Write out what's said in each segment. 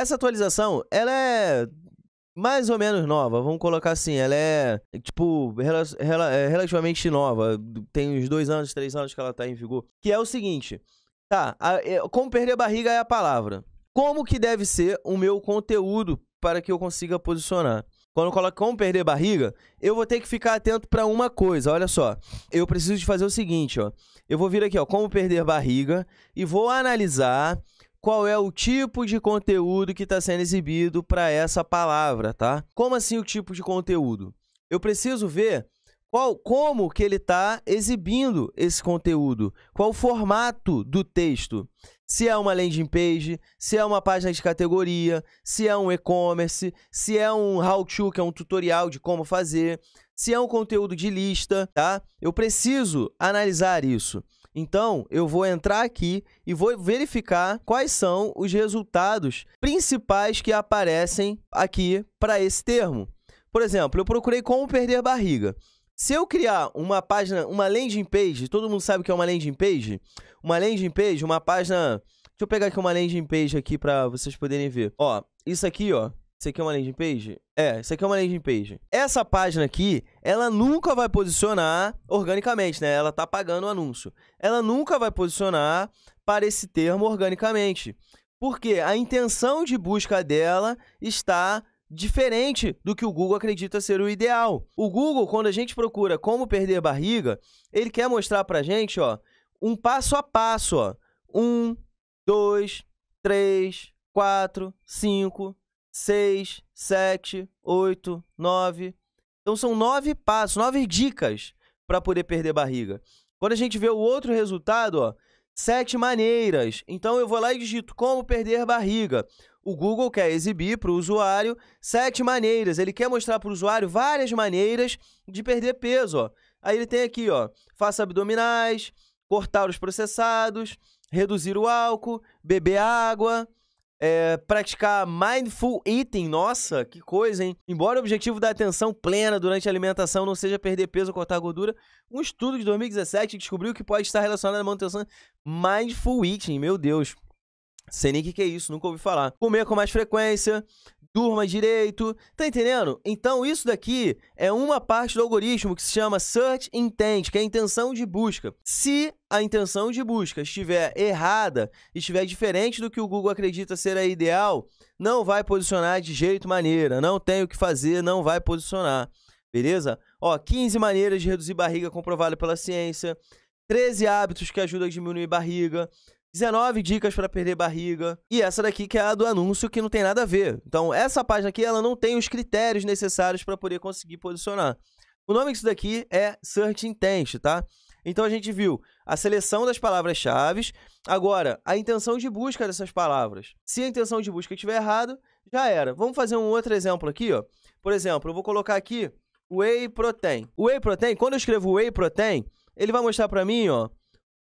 Essa atualização, ela é mais ou menos nova, vamos colocar assim, ela é, tipo, é, relativamente nova, tem uns dois anos, três anos que ela tá em vigor, que é o seguinte, tá, a, é, como perder barriga é a palavra, como que deve ser o meu conteúdo para que eu consiga posicionar? Quando eu coloco como perder barriga, eu vou ter que ficar atento para uma coisa, olha só, eu preciso de fazer o seguinte, ó, eu vou vir aqui, ó, como perder barriga, e vou analisar qual é o tipo de conteúdo que está sendo exibido para essa palavra, tá? Como assim o tipo de conteúdo? Eu preciso ver qual, como que ele está exibindo esse conteúdo, qual o formato do texto. Se é uma landing page, se é uma página de categoria, se é um e-commerce, se é um how-to, que é um tutorial de como fazer, se é um conteúdo de lista, tá? Eu preciso analisar isso. Então, eu vou entrar aqui e vou verificar quais são os resultados principais que aparecem aqui para esse termo. Por exemplo, eu procurei como perder barriga. Se eu criar uma página, uma landing page, todo mundo sabe o que é uma landing page? Uma landing page, uma página... Deixa eu pegar aqui uma landing page aqui para vocês poderem ver. Ó, isso aqui, ó, isso aqui é uma landing page? É, isso aqui é uma landing page. Essa página aqui, ela nunca vai posicionar organicamente, né? Ela tá pagando o anúncio. Ela nunca vai posicionar para esse termo organicamente. Porque a intenção de busca dela está diferente do que o Google acredita ser o ideal. O Google, quando a gente procura como perder barriga, ele quer mostrar pra gente, ó, um passo a passo, ó. Um, dois, três, quatro, cinco, 6, 7, 8, 9. Então são nove passos, nove dicas para poder perder barriga. Quando a gente vê o outro resultado, ó, sete maneiras. Então eu vou lá e digito como perder barriga. O Google quer exibir para o usuário sete maneiras. Ele quer mostrar para o usuário várias maneiras de perder peso. Ó. Aí ele tem aqui, ó, faça abdominais, cortar os processados, reduzir o álcool, beber água, é, praticar mindful eating, nossa, que coisa, hein? Embora o objetivo da atenção plena durante a alimentação não seja perder peso ou cortar gordura, um estudo de 2017 descobriu que pode estar relacionado à manutenção mindful eating, meu Deus. Sei nem o que, que é isso, nunca ouvi falar. Comer com mais frequência, turma direito. Tá entendendo? Então, isso daqui é uma parte do algoritmo que se chama Search Intent, que é a intenção de busca. Se a intenção de busca estiver errada, estiver diferente do que o Google acredita ser a ideal, não vai posicionar de jeito maneira. Não tem o que fazer, não vai posicionar. Beleza? Ó, 15 maneiras de reduzir barriga comprovada pela ciência. 13 hábitos que ajudam a diminuir barriga. 19 dicas para perder barriga. E essa daqui que é a do anúncio que não tem nada a ver. Então, essa página aqui, ela não tem os critérios necessários para poder conseguir posicionar. O nome disso daqui é Search Intent, tá? Então a gente viu a seleção das palavras-chave, agora a intenção de busca dessas palavras. Se a intenção de busca estiver errada, já era. Vamos fazer um outro exemplo aqui, ó. Por exemplo, eu vou colocar aqui Whey Protein. Whey Protein, quando eu escrevo Whey Protein, ele vai mostrar para mim, ó,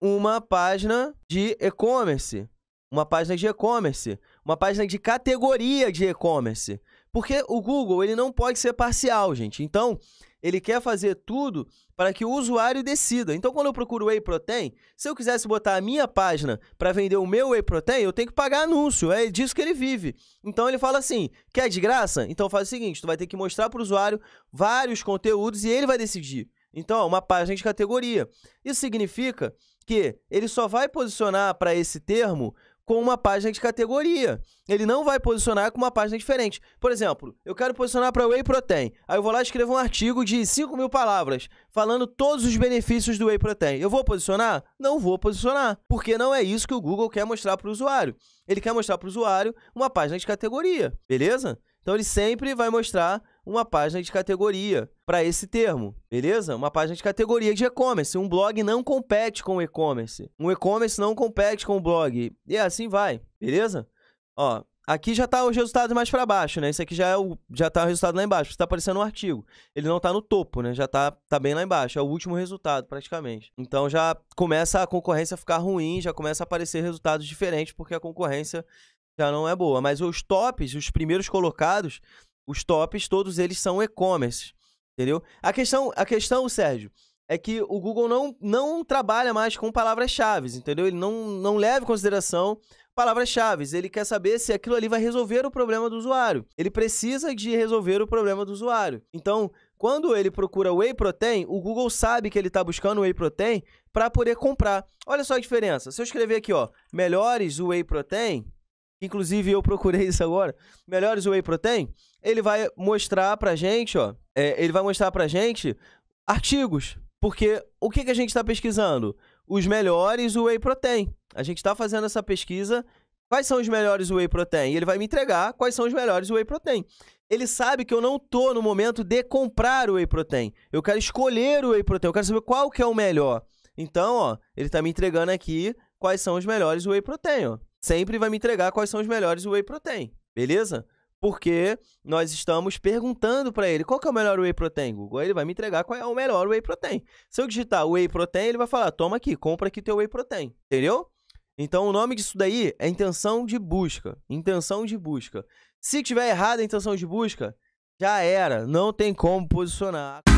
uma página de e-commerce, uma página de e-commerce, uma página de categoria de e-commerce. Porque o Google, ele não pode ser parcial, gente. Então, ele quer fazer tudo para que o usuário decida. Então, quando eu procuro Whey Protein, se eu quisesse botar a minha página para vender o meu Whey Protein, eu tenho que pagar anúncio. É disso que ele vive. Então, ele fala assim: quer de graça? Então, faz o seguinte: tu vai ter que mostrar para o usuário vários conteúdos e ele vai decidir. Então, é uma página de categoria. Isso significa que ele só vai posicionar para esse termo com uma página de categoria. Ele não vai posicionar com uma página diferente. Por exemplo, eu quero posicionar para Whey Protein. Aí eu vou lá e escrevo um artigo de 5 mil palavras, falando todos os benefícios do Whey Protein. Eu vou posicionar? Não vou posicionar, porque não é isso que o Google quer mostrar para o usuário. Ele quer mostrar para o usuário uma página de categoria, beleza? Então ele sempre vai mostrar uma página de categoria para esse termo, beleza? Uma página de categoria de e-commerce. Um blog não compete com o e-commerce. Um e-commerce não compete com o blog. E assim vai, beleza? Ó, aqui já tá os resultados mais para baixo, né? Isso aqui já é o já tá o resultado lá embaixo, está aparecendo um artigo. Ele não tá no topo, né? Já tá tá bem lá embaixo, é o último resultado praticamente. Então já começa a concorrência a ficar ruim, já começa a aparecer resultados diferentes porque a concorrência já não é boa, mas os tops, os primeiros colocados, os tops, todos eles são e-commerce, entendeu? A questão, a questão, Sérgio, é que o Google não, não trabalha mais com palavras-chave, entendeu? Ele não, não leva em consideração palavras-chave. Ele quer saber se aquilo ali vai resolver o problema do usuário. Ele precisa de resolver o problema do usuário. Então, quando ele procura Whey Protein, o Google sabe que ele está buscando Whey Protein para poder comprar. Olha só a diferença. Se eu escrever aqui, ó, melhores Whey Protein, Inclusive, eu procurei isso agora. Melhores Whey Protein. Ele vai mostrar pra gente, ó. É, ele vai mostrar pra gente artigos. Porque o que, que a gente está pesquisando? Os melhores Whey Protein. A gente está fazendo essa pesquisa. Quais são os melhores Whey Protein? E ele vai me entregar quais são os melhores Whey Protein. Ele sabe que eu não tô no momento de comprar o Whey Protein. Eu quero escolher o Whey Protein. Eu quero saber qual que é o melhor. Então, ó, ele está me entregando aqui quais são os melhores Whey Protein, ó sempre vai me entregar quais são os melhores whey protein, beleza? Porque nós estamos perguntando para ele qual que é o melhor whey protein, Google. Ele vai me entregar qual é o melhor whey protein. Se eu digitar whey protein, ele vai falar: toma aqui, compra aqui teu whey protein, entendeu? Então o nome disso daí é intenção de busca. Intenção de busca. Se tiver errada a intenção de busca, já era. Não tem como posicionar.